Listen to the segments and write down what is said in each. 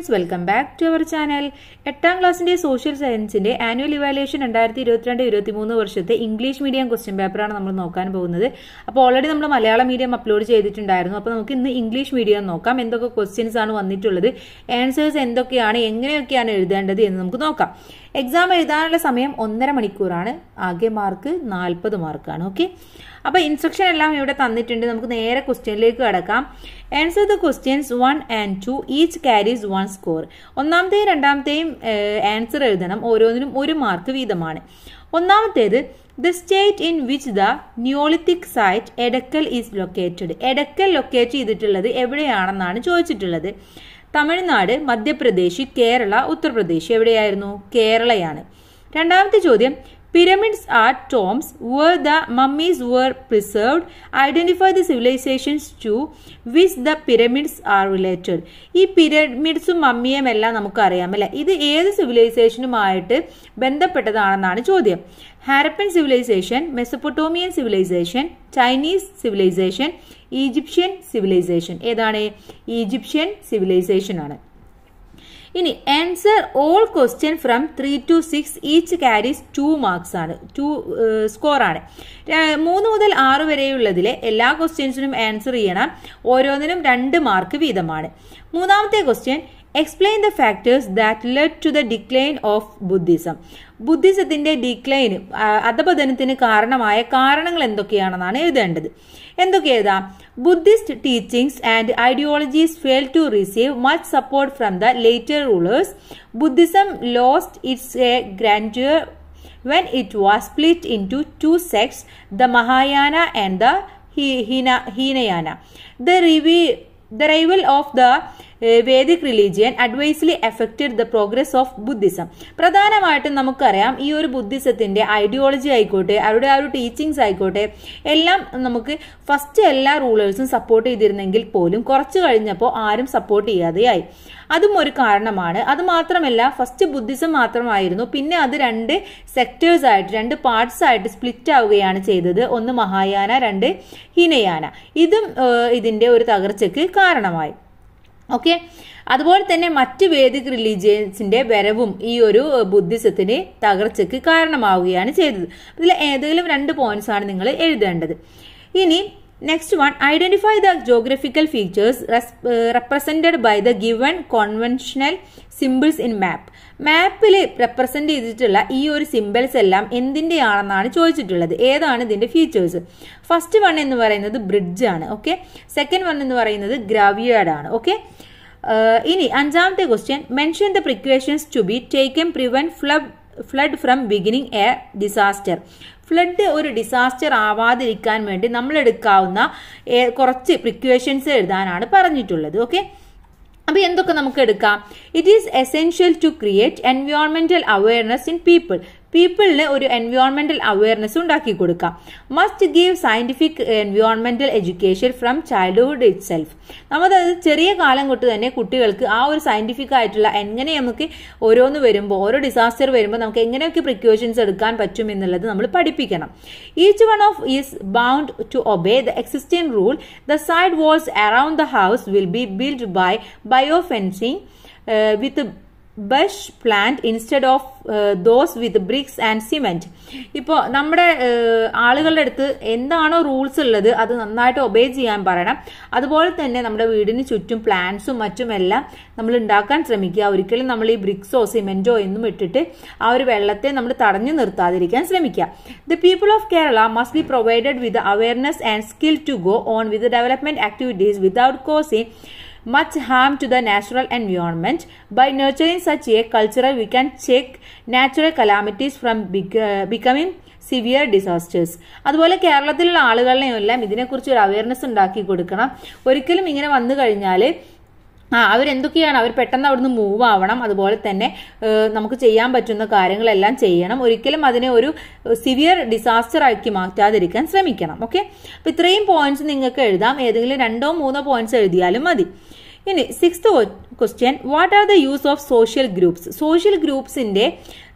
Friends welcome back to our channel എട്ടാം ക്ലാസ്സിന്റെ social സയൻസിന്റെ ആനുവൽ ഇവാലുവേഷൻ രണ്ടായിരത്തി ഇരുപത്തിരണ്ട് ഇരുപത്തി മൂന്ന് വർഷത്തെ ഇംഗ്ലീഷ് മീഡിയം ക്വസ്റ്റ്യൻ പേപ്പറാണ് നമ്മൾ നോക്കാൻ പോകുന്നത് അപ്പോൾ ഓൾറെഡി നമ്മൾ മലയാളം മീഡിയം അപ്ലോഡ് ചെയ്തിട്ടുണ്ടായിരുന്നു അപ്പോൾ നമുക്ക് ഇന്ന് ഇംഗ്ലീഷ് മീഡിയം നോക്കാം എന്തൊക്കെ ക്വസ്റ്റ്യൻസ് ആണ് വന്നിട്ടുള്ളത് ആൻസേഴ്സ് എന്തൊക്കെയാണ് എങ്ങനെയൊക്കെയാണ് എഴുതേണ്ടത് എന്ന് നമുക്ക് നോക്കാം എക്സാം എഴുതാനുള്ള സമയം ഒന്നര മണിക്കൂറാണ് ആകെ മാർക്ക് നാൽപ്പത് മാർക്കാണ് ഓക്കെ അപ്പോൾ ഇൻസ്ട്രക്ഷൻ എല്ലാം ഇവിടെ തന്നിട്ടുണ്ട് നമുക്ക് നേരെ ക്വസ്റ്റ്യനിലേക്ക് കിടക്കാം answer the questions one and two each carries one score ഒന്നാമത്തെയും രണ്ടാമത്തെയും ആൻസർ എഴുതണം ഓരോന്നിനും ഒരു മാർക്ക് വീതമാണ് ഒന്നാമത്തേത് the state in which the neolithic site Edakkal is located Edakkal locate ചെയ്തിട്ടുള്ളത് എവിടെയാണെന്നാണ് ചോദിച്ചിട്ടുള്ളത് തമിഴ്നാട് മധ്യപ്രദേശ് കേരള ഉത്തർപ്രദേശ് എവിടെയായിരുന്നു കേരളയാണ് രണ്ടാമത്തെ ചോദ്യം Pyramids are tombs where the mummies were preserved. Identify the civilizations to which the pyramids are related. ഈ പിരമിഡ്സും മമ്മിയും എല്ലാം നമുക്കറിയാം അല്ലേ ഇത് ഏത് സിവിലൈസേഷനുമായിട്ട് ബന്ധപ്പെട്ടതാണെന്നാണ് ചോദ്യം Harappan civilisation Mesopotamian civilisation Chinese civilisation Egyptian civilisation ഏതാണ് ഈജിപ്ഷ്യൻ സിവിലൈസേഷൻ ആണ് ഇനി answer all question from three to six each carries two marks ആണ് ടു സ്കോറാണ് മൂന്ന് മുതൽ ആറ് വരെയുള്ളതിലെ എല്ലാ ക്വസ്റ്റ്യൻസിനും ആൻസർ ചെയ്യണം ഓരോന്നിനും രണ്ട് മാർക്ക് വീതമാണ് മൂന്നാമത്തെ question explain the factors that led to the decline of Buddhism ബുദ്ധിസത്തിന്റെ ഡിക്ലൈൻ അധപതനത്തിന് കാരണമായ കാരണങ്ങൾ എന്തൊക്കെയാണെന്നാണ് എഴുതേണ്ടത് എന്തൊക്കെ എഴുതാം Buddhist teachings and ideologies fail to receive much support from the later rulers Buddhism lost its a grand when it was split into two sects the Mahayana and the Hinayana the റിവി the revival of the Vedic religion adversely affected the progress of Buddhism പ്രധാനമായിട്ടും നമുക്കറിയാം ഈ ഒരു ബുദ്ധിസത്തിന്റെ ideology ആയിക്കോട്ടെ അവരുടെ ആ ഒരു teachings ആയിക്കോട്ടെ എല്ലാം നമുക്ക് ഫസ്റ്റ് എല്ലാ റൂളേഴ്സും സപ്പോർട്ട് ചെയ്തിരുന്നെങ്കിൽ പോലും കുറച്ച് കഴിഞ്ഞപ്പോൾ ആരും സപ്പോർട്ട് ചെയ്യാതെയായി അതും ഒരു കാരണമാണ് അത് മാത്രമല്ല ഫസ്റ്റ് ബുദ്ധിസം മാത്രമായിരുന്നു പിന്നെ അത് രണ്ട് സെക്ടേഴ്സ് ആയിട്ട് രണ്ട് പാർട്സ് ആയിട്ട് സ്പ്ലിറ്റ് ആവുകയാണ് ചെയ്തത് ഒന്ന് മഹായാന രണ്ട് ഹിനയാന ഇതും ഇതിന്റെ ഒരു തകർച്ചയ്ക്ക് കാരണമായി ഓക്കെ അതുപോലെ തന്നെ മറ്റ് വേദിക് റിലീജിയൻസിന്റെ വരവും ഈ ഒരു ബുദ്ധിസത്തിന് തകർച്ചയ്ക്ക് കാരണമാവുകയാണ് ചെയ്തത് ഇതിൽ ഏതെങ്കിലും രണ്ട് പോയിന്റ്സ് ആണ് നിങ്ങൾ എഴുതേണ്ടത് ഇനി next one identify the geographical features uh, by the given conventional conventional in map മാപ്പിൽ റെപ്രസെൻ്റ് ചെയ്തിട്ടുള്ള ഈ ഒരു സിമ്പിൾസ് എല്ലാം എന്തിൻ്റെയാണെന്നാണ് ചോദിച്ചിട്ടുള്ളത് ഏതാണ് ഇതിൻ്റെ ഫീച്ചേഴ്സ് ഫസ്റ്റ് വൺ എന്ന് പറയുന്നത് ബ്രിഡ്ജ് ആണ് ഓക്കെ സെക്കൻഡ് വൺ എന്ന് പറയുന്നത് ഗ്രാവിയേഡ് ആണ് ഓക്കെ uh, ഇനി അഞ്ചാമത്തെ question mention the precautions to be taken prevent flood flood from beginning a disaster flood ഒരു ഡിസാസ്റ്റർ ആവാതിരിക്കാൻ വേണ്ടി നമ്മൾ എടുക്കാവുന്ന കുറച്ച് പ്രിക്വേഷൻസ് എഴുതാനാണ് പറഞ്ഞിട്ടുള്ളത് ഓക്കെ അപ്പോൾ എന്തൊക്കെ നമുക്ക് എടുക്കാം it is essential to create environmental awareness in people പീപ്പിളിന് ഒരു എൻവയോൺമെന്റൽ അവയർനെസ് ഉണ്ടാക്കി കൊടുക്കാം മസ്റ്റ് ഗീവ് സയന്റിഫിക് എൻവയോൺമെന്റൽ education from childhood itself നമ്മളത് ചെറിയ കാലം തൊട്ട് തന്നെ കുട്ടികൾക്ക് ആ ഒരു സയന്റിഫിക് ആയിട്ടുള്ള എങ്ങനെ നമുക്ക് ഓരോന്ന് വരുമ്പോൾ ഓരോ ഡിസാസ്റ്റർ വരുമ്പോൾ നമുക്ക് എങ്ങനെയൊക്കെ പ്രിക്കോഷൻസ് എടുക്കാൻ പറ്റും എന്നുള്ളത് നമ്മൾ പഠിപ്പിക്കണം each one of is bound to obey the existing rule the side walls around the house will be build by bio fencing with bush plant instead of those with bricks and cement ഇപ്പോൾ നമ്മുടെ uh, ആളുകളുടെ അടുത്ത് എന്താണോ rules ഉള്ളത് അത് നന്നായിട്ട് obey ചെയ്യാൻ പറയണം അതുപോലെ തന്നെ നമ്മുടെ വീടിന് ചുറ്റും പ്ലാന്റ്സും മറ്റും എല്ലാം നമ്മൾ ഉണ്ടാക്കാൻ ശ്രമിക്കുക ഒരിക്കലും നമ്മൾ ഈ ബ്രിക്സോ സിമെന്റോ എന്നും ഇട്ടിട്ട് ആ ഒരു വെള്ളത്തെ നമ്മൾ തടഞ്ഞു നിർത്താതിരിക്കാൻ ശ്രമിക്കുക the people of Kerala must be provided with awareness and skill to go on with development activities without causing much harm to the natural environment. By nurturing such a culture, we can check natural calamities from big, uh, becoming severe disasters അതുപോലെ കേരളത്തിലുള്ള ആളുകളെയും എല്ലാം ഇതിനെക്കുറിച്ച് ഒരു awareness ഉണ്ടാക്കി കൊടുക്കണം ഒരിക്കലും ഇങ്ങനെ വന്നു കഴിഞ്ഞാൽ ആ അവരെന്തൊക്കെയാണ് അവർ പെട്ടെന്ന് അവിടുന്ന് മൂവ് ആവണം അതുപോലെ തന്നെ നമുക്ക് ചെയ്യാൻ പറ്റുന്ന കാര്യങ്ങളെല്ലാം ചെയ്യണം ഒരിക്കലും അതിനെ ഒരു സിവിയർ ഡിസാസ്റ്റർ ആക്കി മാറ്റാതിരിക്കാൻ ശ്രമിക്കണം ഓക്കെ അപ്പം ഇത്രയും പോയിന്റ്സ് നിങ്ങൾക്ക് എഴുതാം ഏതെങ്കിലും രണ്ടോ മൂന്നോ പോയിന്റ്സ് എഴുതിയാലും മതി ഇനി sixth question what are the use of social groups social ഗ്രൂപ്പ്സിന്റെ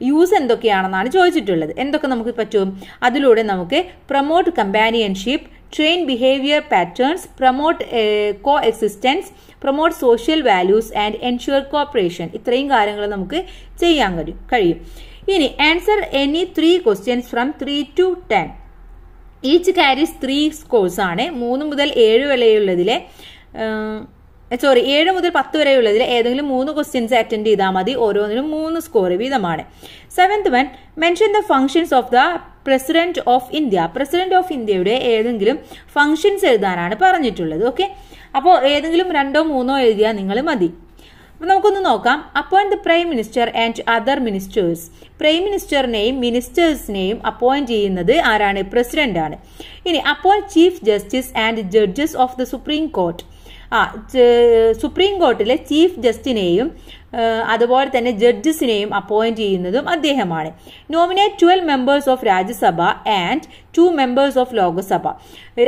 യൂസ് എന്തൊക്കെയാണെന്നാണ് ചോദിച്ചിട്ടുള്ളത് എന്തൊക്കെ നമുക്ക് പറ്റും അതിലൂടെ നമുക്ക് promote companionship train behaviour patterns promote coexistence promote social values and ensure cooperation ഇത്രയും കാര്യങ്ങൾ നമുക്ക് ചെയ്യാൻ കഴിയും കഴിയും ഇനി answer any three questions from three to ten each carries three scores ആണ് മൂന്ന് മുതൽ ഏഴ് വരെയുള്ളതിലെ സോറി ഏഴ് മുതൽ പത്ത് വരെയുള്ളതിൽ ഏതെങ്കിലും മൂന്ന് ക്വസ്റ്റ്യൻസ് അറ്റൻഡ് ചെയ്താൽ മതി ഓരോന്നിനും മൂന്ന് സ്കോർ വീതമാണ് seventh one mention the functions of the president of India president of ഇന്ത്യയുടെ ഏതെങ്കിലും ഫങ്ഷൻസ് എഴുതാനാണ് പറഞ്ഞിട്ടുള്ളത് ഓക്കെ അപ്പോൾ ഏതെങ്കിലും രണ്ടോ മൂന്നോ എഴുതിയാൽ നിങ്ങൾ മതി അപ്പം നമുക്കൊന്ന് നോക്കാം appoint the prime minister and other ministers prime മിനിസ്റ്ററിനെയും മിനിസ്റ്റേഴ്സിനെയും അപ്പോയിന്റ് ചെയ്യുന്നത് ആരാണ് പ്രസിഡന്റ് ആണ് ഇനി appoint chief justice and judges of the supreme court ആ സുപ്രീം കോർട്ടിലെ ചീഫ് ജസ്റ്റിനെയും അതുപോലെ തന്നെ ജഡ്ജസിനെയും അപ്പോയിന്റ് ചെയ്യുന്നതും അദ്ദേഹമാണ് nominate twelve members of Rajya Sabha and two members of Lok Sabha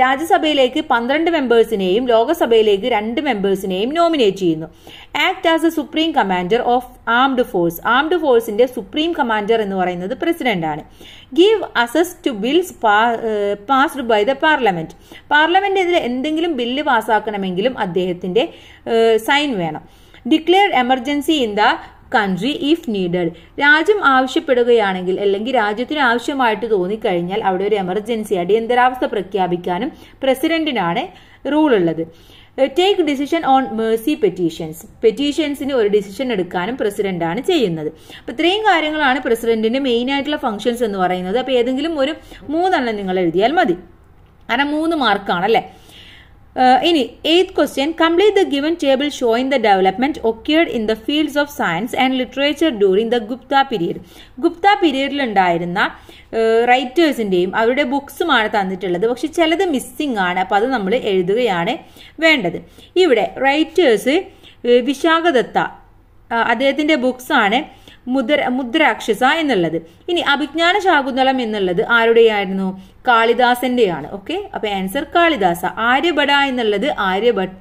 രാജ്യസഭയിലേക്ക് പന്ത്രണ്ട് മെമ്പേഴ്സിനെയും ലോകസഭയിലേക്ക് രണ്ട് മെമ്പേഴ്സിനെയും നോമിനേറ്റ് ചെയ്യുന്നു act as a supreme commander of armed force armed ഫോഴ്സിന്റെ സുപ്രീം കമാൻഡർ എന്ന് പറയുന്നത് പ്രസിഡന്റാണ് ഗീവ് അസസ് to bills passed by the parliament parliament ഇതിൽ എന്തെങ്കിലും ബില്ല് പാസ്സാക്കണമെങ്കിലും അദ്ദേഹത്തിന്റെ സൈൻ വേണം declare emergency in the country if needed രാജ്യം ആവശ്യപ്പെടുകയാണെങ്കിൽ അല്ലെങ്കിൽ രാജ്യത്തിന് ആവശ്യമായിട്ട് തോന്നിക്കഴിഞ്ഞാൽ അവിടെ ഒരു എമർജൻസി അടിയന്തരാവസ്ഥ പ്രഖ്യാപിക്കാനും പ്രസിഡന്റിനാണ് റൂൾ ഉള്ളത് take decision on mercy petitions പെറ്റീഷൻസിന് ഒരു ഡിസിഷൻ എടുക്കാനും പ്രസിഡന്റാണ് ചെയ്യുന്നത് അപ്പൊ ഇത്രയും കാര്യങ്ങളാണ് പ്രസിഡന്റിന്റെ മെയിൻ ആയിട്ടുള്ള ഫംഗ്ഷൻസ് എന്ന് പറയുന്നത് അപ്പൊ ഏതെങ്കിലും ഒരു മൂന്നെണ്ണം നിങ്ങൾ എഴുതിയാൽ മതി കാരണം മൂന്ന് മാർക്കാണല്ലേ Uh, ഇനി eighth question complete the given table showing the development occurred in the fields of science and literature during the Gupta period Gupta പീരീഡിലുണ്ടായിരുന്ന റൈറ്റേഴ്സിൻ്റെയും അവരുടെ ബുക്സുമാണ് തന്നിട്ടുള്ളത് പക്ഷെ ചിലത് മിസ്സിംഗ് ആണ് അപ്പോൾ അത് നമ്മൾ എഴുതുകയാണ് വേണ്ടത് ഇവിടെ റൈറ്റേഴ്സ് uh, വിശാഖദത്ത uh, അദ്ദേഹത്തിൻ്റെ ബുക്സാണ് മുദ്ര മുദ്രാക്ഷസ എന്നുള്ളത് ഇനി അഭിജ്ഞാന ശാകുന്തളം എന്നുള്ളത് ആരുടെയായിരുന്നു കാളിദാസന്റെയാണ് ഓക്കെ അപ്പൊ ആൻസർ കാളിദാസ ആര്യഭട എന്നുള്ളത് ആര്യഭട്ട്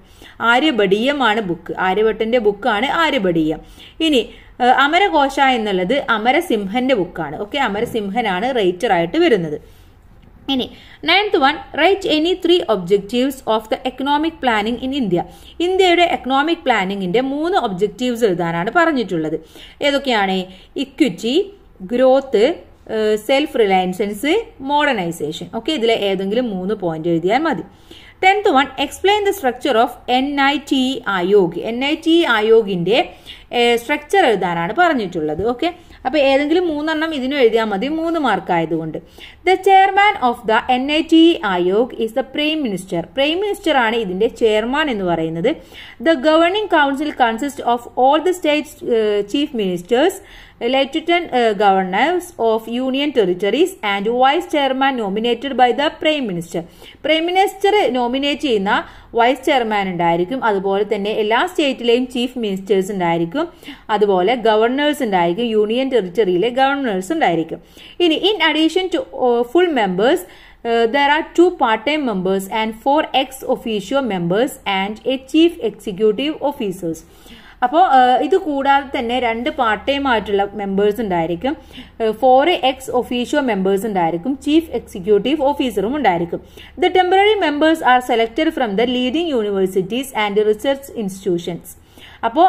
ആര്യഭടീയമാണ് ബുക്ക് ആര്യഭട്ടന്റെ ബുക്കാണ് ആര്യഭടീയം ഇനി അമരകോശ എന്നുള്ളത് അമരസിംഹന്റെ ബുക്കാണ് ഓക്കെ അമരസിംഹനാണ് റൈറ്റർ ആയിട്ട് വരുന്നത് ഇനി ninth one write any three objectives of the economic planning in India ഇന്ത്യയുടെ എക്കണോമിക് പ്ലാനിങ്ങിന്റെ മൂന്ന് ഒബ്ജക്റ്റീവ്സ് എഴുതാനാണ് പറഞ്ഞിട്ടുള്ളത് ഏതൊക്കെയാണ് equity growth self reliance modernisation okay ഇതിലെ ഏതെങ്കിലും മൂന്ന് പോയിന്റ് എഴുതിയാൽ മതി tenth one explain the structure of N I T Aayog N I T ആയോഗിന്റെ സ്ട്രക്ചർ എഴുതാനാണ് പറഞ്ഞിട്ടുള്ളത് ഓക്കെ അപ്പോൾ ഏതെങ്കിലും മൂന്നെണ്ണം ഇതിനും എഴുതിയാൽ മതി മൂന്ന് മാർക്ക് ആയതുകൊണ്ട് the chairman of the N I T Aayog is the prime minister prime minister ആണ് ഇതിന്റെ ചെയർമാൻ എന്ന് പറയുന്നത് the governing council consist of all the state chief ministers lieutenant governors of union territories and vice chairman nominated by the prime minister prime minister nominate ചെയ്യുന്ന vice chairman ഉണ്ടായിരിക്കും അതുപോലെ തന്നെ എല്ലാ സ്റ്റേറ്റിലെയും chief ministers ഉണ്ടായിരിക്കും അതുപോലെ governor's ഉണ്ടായിരിക്കും union ടെറിറ്ററിയിലെ governors ഉണ്ടായിരിക്കും ഇനി in addition to full members there are two part time members and four ex officio members and a chief executive officers അപ്പോൾ ഇത് കൂടാതെ തന്നെ രണ്ട് പാർട്ട് ടൈം ആയിട്ടുള്ള മെമ്പേഴ്സ് ഉണ്ടായിരിക്കും ഫോർ എക്സ് ഒഫീഷ്യൽ മെമ്പേഴ്സ് ഉണ്ടായിരിക്കും ചീഫ് എക്സിക്യൂട്ടീവ് ഓഫീസറും ഉണ്ടായിരിക്കും the temporary members are selected from the leading universities and research institutions അപ്പോൾ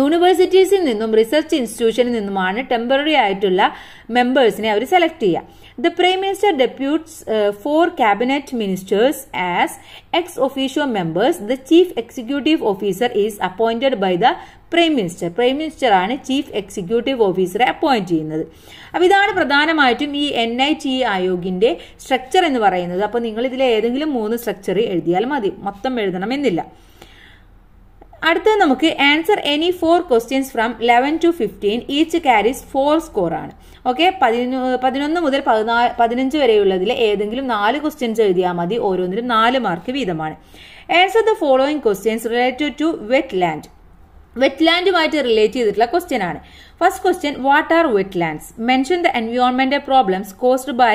യൂണിവേഴ്സിറ്റീസിൽ നിന്നും റിസർച്ച് ഇൻസ്റ്റിറ്റ്യൂഷനിൽ നിന്നുമാണ് ടെമ്പററി ആയിട്ടുള്ള മെമ്പേഴ്സിനെ അവർ സെലക്ട് ചെയ്യുക The Prime Minister deputes uh, four cabinet ministers as ex officio members. The chief executive officer is appointed by the prime minister prime minister ആണ് ചീഫ് എക്സിക്യൂട്ടീവ് ഓഫീസറെ അപ്പോയിന്റ് ചെയ്യുന്നത് അപ്പോൾ ഇതാണ് പ്രധാനമായിട്ടും ഈ എൻ ഐ ടി ആയോഗിൻ്റെ structure എന്ന് പറയുന്നത് അപ്പോൾ നിങ്ങൾ ഇതിലെ ഏതെങ്കിലും മൂന്ന് സ്ട്രക്ചർ എഴുതിയാൽ മതി മൊത്തം എഴുതണമെന്നില്ല അടുത്തത് നമുക്ക് answer any four questions from eleven to fifteen each carries four score ആണ് ഓക്കെ പതിനു പതിനൊന്ന് മുതൽ പതിനാല് പതിനഞ്ച് വരെയുള്ളതിൽ ഏതെങ്കിലും നാല് ക്വസ്റ്റ്യൻസ് എഴുതിയാൽ മതി ഓരോന്നിനും നാല് മാർക്ക് വീതമാണ് answer the following questions related to wetland വെറ്റ്ലാൻഡുമായിട്ട് റിലേറ്റ് ചെയ്തിട്ടുള്ള ക്വസ്റ്റ്യൻ ആണ് first question what are wetlands mention the environment problems caused by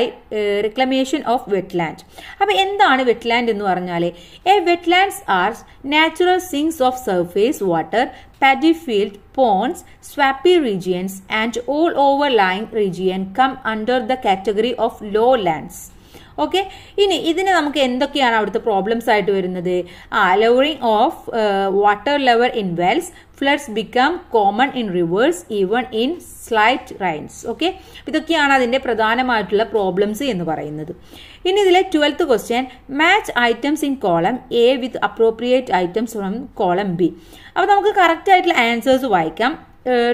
reclamation of wetland അപ്പൊ എന്താണ് വെറ്റ്ലാൻഡ് എന്ന് പറഞ്ഞാൽ a wetlands are natural sinks of surface water ponds swampy regions and all over line region come under the category of low lands okay ഇനി ഇതിന് നമുക്ക് എന്തൊക്കെയാണ് അവിടുത്തെ problems ആയിട്ട് വരുന്നത് ആ ലോറിങ് of water level in wells floods become common in rivers even in slight rains okay ഇതൊക്കെയാണ് അതിൻ്റെ പ്രധാനമായിട്ടുള്ള പ്രോബ്ലംസ് എന്ന് പറയുന്നത് ഇനി ഇതിലെ twelfth question match items in column A with appropriate items from column B അപ്പോൾ നമുക്ക് കറക്റ്റ് ആയിട്ടുള്ള ആൻസേഴ്സ് വായിക്കാം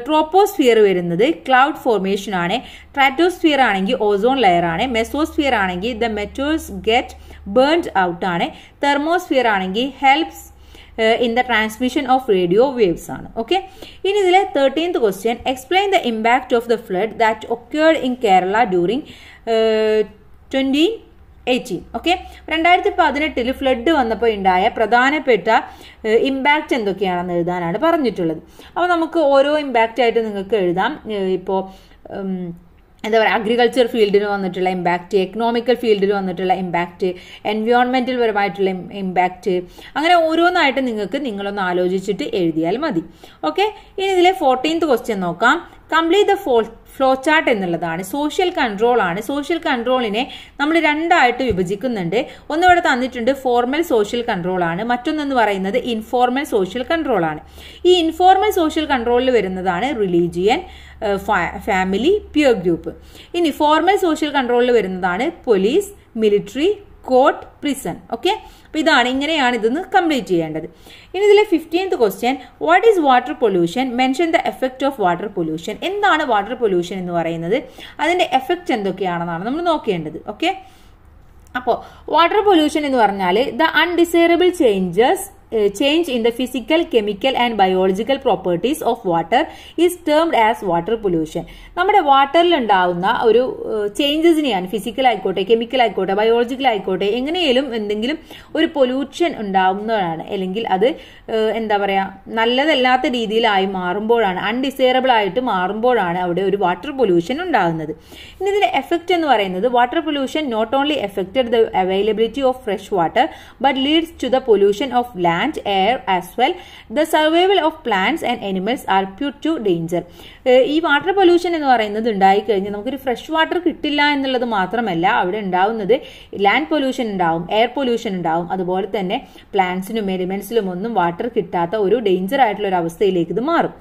ട്രോപ്പോസ്ഫിയർ വരുന്നത് ക്ലൗഡ് ഫോർമേഷൻ ആണ് ട്രാറ്റോസ്ഫിയർ ആണെങ്കിൽ ഓസോൺ ലെയർ ആണ് മെസോസ്ഫിയർ ആണെങ്കിൽ the meteors get burned out ആണ് തെർമോസ്ഫിയർ ആണെങ്കിൽ helps in the transmission of radio waves ആണ് ഓക്കെ ഇനി ഇതിലെ thirteenth question explain the impact of the flood that occurred in Kerala during twenty eighteen okay രണ്ടായിരത്തി പതിനെട്ടിൽ flood വന്നപ്പോൾ ഉണ്ടായ പ്രധാനപ്പെട്ട ഇമ്പാക്റ്റ് എന്തൊക്കെയാണെന്ന് എഴുതാനാണ് പറഞ്ഞിട്ടുള്ളത് അപ്പോൾ നമുക്ക് ഓരോ ഇമ്പാക്റ്റ് ആയിട്ട് നിങ്ങൾക്ക് എഴുതാം ഇപ്പോൾ എന്താ പറയുക അഗ്രികൾച്ചർ ഫീൽഡിന് വന്നിട്ടുള്ള ഇമ്പാക്റ്റ് എക്കണോമിക്കൽ ഫീൽഡിൽ വന്നിട്ടുള്ള ഇമ്പാക്റ്റ് എൻവയോൺമെൻറ്റൽ പരമായിട്ടുള്ള ഇമ്പാക്റ്റ് അങ്ങനെ ഓരോന്നായിട്ട് നിങ്ങൾക്ക് നിങ്ങളൊന്ന് ആലോചിച്ചിട്ട് എഴുതിയാൽ മതി ഓക്കെ ഇനി ഇതിലെ ഫോർട്ടീൻത്ത് ക്വസ്റ്റ്യൻ നോക്കാം complete the following flow chart എന്നുള്ളതാണ് സോഷ്യൽ കൺട്രോൾ ആണ് സോഷ്യൽ കൺട്രോളിനെ നമ്മൾ രണ്ടായിട്ട് വിഭജിക്കുന്നുണ്ട് ഇവിടെ തന്നിട്ടുണ്ട് ഫോർമൽ സോഷ്യൽ കൺട്രോൾ ആണ് മറ്റൊന്നെന്ന് പറയുന്നത് ഇൻഫോർമൽ സോഷ്യൽ കൺട്രോൾ ആണ് ഈ ഇൻഫോർമൽ സോഷ്യൽ കൺട്രോളിൽ വരുന്നതാണ് റിലീജിയൻ ഫാമിലി പിയർ ഗ്രൂപ്പ് ഇനി ഫോർമൽ സോഷ്യൽ കൺട്രോളിൽ വരുന്നതാണ് police military court prison okay അപ്പോൾ ഇതാണ് ഇങ്ങനെയാണ് ഇതൊന്ന് കംപ്ലീറ്റ് ചെയ്യേണ്ടത് ഇനി ഇതിലെ fifteenth question what is water pollution mention the effect of water pollution എന്താണ് വാട്ടർ പൊല്യൂഷൻ എന്ന് പറയുന്നത് അതിൻ്റെ എഫക്റ്റ് എന്തൊക്കെയാണെന്നാണ് നമ്മൾ നോക്കേണ്ടത് ഓക്കെ അപ്പോൾ വാട്ടർ പൊല്യൂഷൻ എന്ന് പറഞ്ഞാൽ the undesirable changes Uh, change in the physical, chemical and biological properties of water is termed as water pollution. നമ്മുടെ വാട്ടറിൽ ഉണ്ടാവുന്ന ഒരു ചേഞ്ചസിനെയാണ് uh, ഫിസിക്കൽ ആയിക്കോട്ടെ കെമിക്കൽ ആയിക്കോട്ടെ ബയോളജിക്കൽ ആയിക്കോട്ടെ എങ്ങനെയും എന്തെങ്കിലും ഒരു പൊല്യൂഷൻ ഉണ്ടാവുന്നതാണ് അല്ലെങ്കിൽ അത് uh, എന്താ പറയുക നല്ലതല്ലാത്ത രീതിയിലായി മാറുമ്പോഴാണ് അൺഡിസൈറബിൾ ആയിട്ട് മാറുമ്പോഴാണ് അവിടെ ഒരു വാട്ടർ പൊല്യൂഷൻ ഉണ്ടാകുന്നത് ഇനി ഇതിന്റെ എഫക്റ്റ് എന്ന് പറയുന്നത് water pollution not only affected the availability of fresh water but leads to the pollution of land plant, air as well. The survival of plants and animals are put to danger. Uh, ഈ water pollution എന്ന് പറയുന്നത് ഉണ്ടായിക്കഴിഞ്ഞാൽ നമുക്കൊരു fresh water കിട്ടില്ല എന്നുള്ളത് മാത്രമല്ല അവിടെ ഉണ്ടാവുന്നത് ലാൻഡ് പൊല്യൂഷൻ ഉണ്ടാവും എയർ പൊല്യൂഷൻ ഉണ്ടാവും അതുപോലെ തന്നെ പ്ലാന്റ്സിനും എലിമെന്റ്സിലും ഒന്നും വാട്ടർ കിട്ടാത്ത ഒരു ഡേഞ്ചർ ആയിട്ടുള്ള ഒരു അവസ്ഥയിലേക്ക് ഇത് മാറും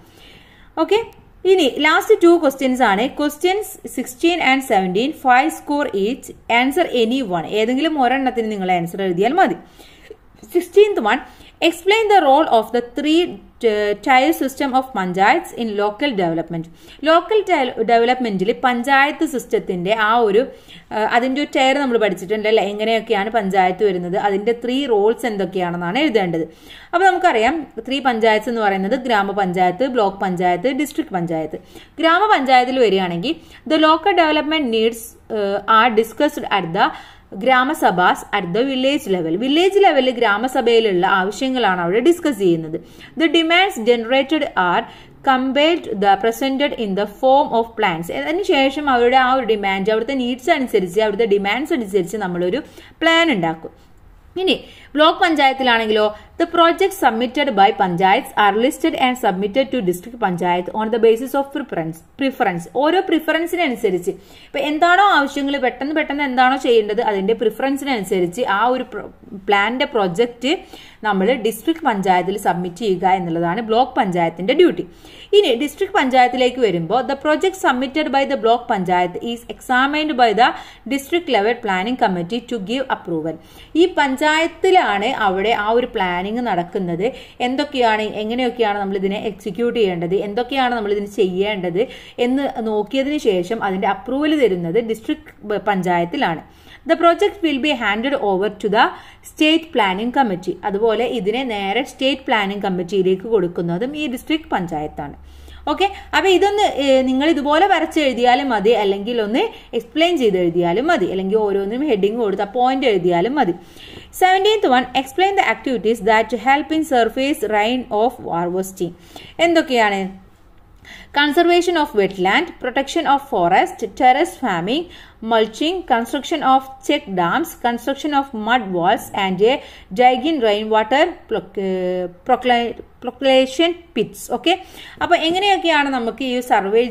ഓക്കെ ഇനി ലാസ്റ്റ് ടു ക്വസ്റ്റ്യൻസ് ആണ് questions sixteen and seventeen five score each answer any one ഏതെങ്കിലും ഒരെണ്ണത്തിന് നിങ്ങൾ ആൻസർ എഴുതിയാൽ മതി sixteenth one explain the role of the three tier system of panchayat in local development local ഡെവലപ്മെൻറ്റിൽ പഞ്ചായത്ത് സിസ്റ്റത്തിൻ്റെ ആ ഒരു അതിൻ്റെ ഒരു ടയർ നമ്മൾ പഠിച്ചിട്ടുണ്ട് അല്ലെ എങ്ങനെയൊക്കെയാണ് പഞ്ചായത്ത് വരുന്നത് അതിൻ്റെ ത്രീ റോൾസ് എന്തൊക്കെയാണെന്നാണ് എഴുതേണ്ടത് അപ്പോൾ നമുക്കറിയാം ത്രീ പഞ്ചായത്ത് എന്ന് പറയുന്നത് ഗ്രാമപഞ്ചായത്ത് ബ്ലോക്ക് പഞ്ചായത്ത് ഡിസ്ട്രിക്ട് പഞ്ചായത്ത് ഗ്രാമപഞ്ചായത്തിൽ വരികയാണെങ്കിൽ the local development needs are discussed at the Gram Sabhas at the village level village ലെവലിൽ ഗ്രാമസഭയിലുള്ള ആവശ്യങ്ങളാണ് അവിടെ ഡിസ്കസ് ചെയ്യുന്നത് the demands generated are compared the presented in the form of plans അതിനുശേഷം അവരുടെ ആ ഒരു ഡിമാൻഡ് അവിടുത്തെ നീഡ്സ് അനുസരിച്ച് അവിടുത്തെ ഡിമാൻഡ്സ് അനുസരിച്ച് നമ്മളൊരു പ്ലാൻ ഉണ്ടാക്കും ഇനി ബ്ലോക്ക് പഞ്ചായത്തിലാണെങ്കിലോ The projects submitted by panchayats are listed and submitted to district panchayat on the basis of preference. preference. ഓരോ പ്രിഫറൻസിനനുസരിച്ച് ഇപ്പൊ എന്താണോ ആവശ്യങ്ങൾ പെട്ടെന്ന് പെട്ടെന്ന് എന്താണോ ചെയ്യേണ്ടത് അതിന്റെ പ്രിഫറൻസിനനുസരിച്ച് ആ ഒരു പ്ലാന്റെ പ്രൊജക്റ്റ് നമ്മൾ ഡിസ്ട്രിക്ട് പഞ്ചായത്തിൽ സബ്മിറ്റ് ചെയ്യുക എന്നുള്ളതാണ് ബ്ലോക്ക് പഞ്ചായത്തിന്റെ ഡ്യൂട്ടി ഇനി ഡിസ്ട്രിക്ട് പഞ്ചായത്തിലേക്ക് വരുമ്പോൾ the project submitted by the block panchayat is examined by the district level planning committee to give approval ഈ പഞ്ചായത്തിലാണ് അവിടെ ആ ഒരു പ്ലാൻ പ്ലാനിങ് നടക്കുന്നത് എന്തൊക്കെയാണ് എങ്ങനെയൊക്കെയാണ് നമ്മൾ ഇതിനെ എക്സിക്യൂട്ട് ചെയ്യേണ്ടത് എന്തൊക്കെയാണ് നമ്മൾ ഇതിന് ചെയ്യേണ്ടത് എന്ന് നോക്കിയതിന് ശേഷം അതിന്റെ അപ്രൂവൽ തരുന്നത് ഡിസ്ട്രിക്ട് പഞ്ചായത്തിലാണ് the project will be handed over to the state planning committee അതുപോലെ ഇതിനെ നേരെ സ്റ്റേറ്റ് പ്ലാനിംഗ് കമ്മിറ്റിയിലേക്ക് കൊടുക്കുന്നതും ഈ ഡിസ്ട്രിക്ട് പഞ്ചായത്താണ് ഓക്കെ അപ്പൊ ഇതൊന്ന് നിങ്ങൾ ഇതുപോലെ വരച്ച് എഴുതിയാലും മതി അല്ലെങ്കിൽ ഒന്ന് എക്സ്പ്ലെയിൻ ചെയ്ത് എഴുതിയാലും മതി അല്ലെങ്കിൽ ഓരോന്നിനും ഹെഡിങ് കൊടുത്ത പോയിന്റ് എഴുതിയാലും മതി Seventeenth one, explain the activities that help in surface rain of harvesting. In the conservation of wetland protection of forest terrace farming mulching construction of check dams construction of mud walls and a digging rain water percolation pits okay അപ്പോൾ എങ്ങനെയൊക്കെയാണ് നമുക്ക് ഈ survey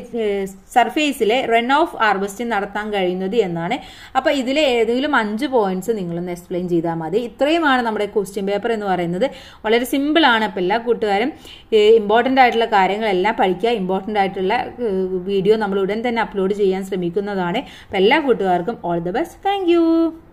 സർഫേസിലെ run off harvesting നടത്താൻ കഴിയുന്നത് എന്നാണ് അപ്പോൾ ഇതിൽ ഏതെങ്കിലും അഞ്ച് പോയിന്റ്സ് നിങ്ങളൊന്ന് എക്സ്പ്ലെയിൻ ചെയ്താൽ മതി ഇത്രയുമാണ് നമ്മുടെ ക്വസ്റ്റ്യൻ പേപ്പർ എന്ന് പറയുന്നത് വളരെ സിമ്പിളാണ് അപ്പോൾ എല്ലാ കൂട്ടുകാരും ഇമ്പോർട്ടൻ്റ് ആയിട്ടുള്ള കാര്യങ്ങളെല്ലാം പഠിക്കുക ഇമ്പോർട്ടൻ്റ് ഇമ്പോർട്ടൻ്റ് ആയിട്ടുള്ള വീഡിയോ നമ്മൾ ഉടൻ തന്നെ അപ്ലോഡ് ചെയ്യാൻ ശ്രമിക്കുന്നതാണ് അപ്പോൾ എല്ലാ കൂട്ടുകാർക്കും ഓൾ ദ ബെസ്റ്റ് താങ്ക്